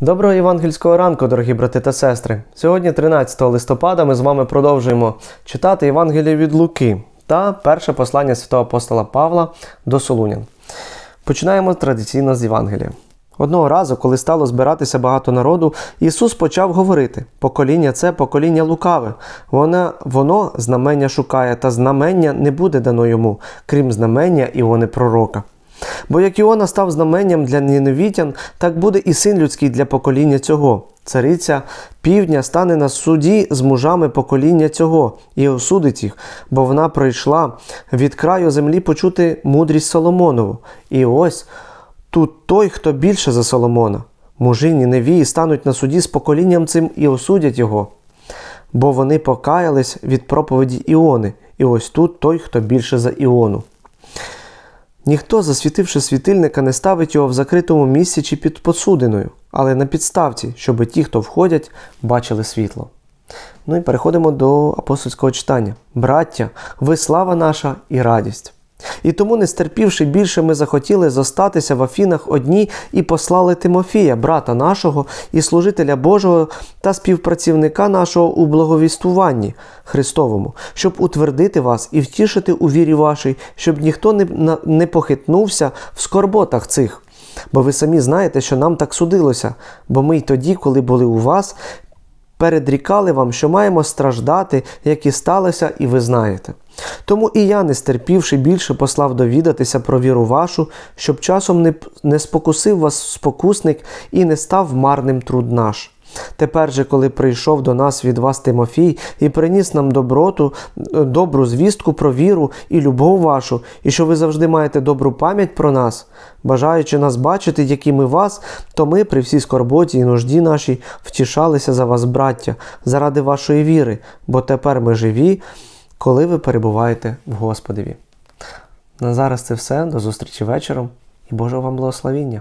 Доброго євангельського ранку, дорогі брати та сестри. Сьогодні, 13 листопада, ми з вами продовжуємо читати Євангеліє від Луки та перше послання святого апостола Павла до Солунян. Починаємо традиційно з Євангелія. Одного разу, коли стало збиратися багато народу, Ісус почав говорити: покоління це покоління лукаве, воно, воно знамення шукає, та знамення не буде дано йому, крім знамення Іони Пророка. Бо як Іона став знаменням для Ніновітян, так буде і син людський для покоління цього. Цариця півдня стане на суді з мужами покоління цього і осудить їх, бо вона прийшла від краю землі почути мудрість Соломонову. І ось тут той, хто більше за Соломона. Мужі Ніневії стануть на суді з поколінням цим і осудять його, бо вони покаялись від проповіді Іони. І ось тут той, хто більше за Іону. Ніхто, засвітивши світильника, не ставить його в закритому місці чи під посудиною, але на підставці, щоби ті, хто входять, бачили світло. Ну і переходимо до апостольського читання: Браття, ви слава наша і радість! І тому, не стерпівши більше, ми захотіли зостатися в Афінах одні і послали Тимофія, брата нашого, і служителя Божого та співпрацівника нашого у благовістуванні Христовому, щоб утвердити вас і втішити у вірі вашій, щоб ніхто не, не похитнувся в скорботах цих. Бо ви самі знаєте, що нам так судилося, бо ми й тоді, коли були у вас, передрікали вам, що маємо страждати, як і сталося, і ви знаєте. Тому і я, не стерпівши більше, послав довідатися про віру вашу, щоб часом не спокусив вас спокусник і не став марним труд наш. Тепер же, коли прийшов до нас від вас Тимофій і приніс нам доброту, е, добру звістку про віру і любов вашу, і що ви завжди маєте добру пам'ять про нас, бажаючи нас бачити, які ми вас, то ми при всій скорботі і нужді нашій втішалися за вас, браття, заради вашої віри, бо тепер ми живі, коли ви перебуваєте в Господеві. На зараз це все. До зустрічі вечором і Божого вам благословіння!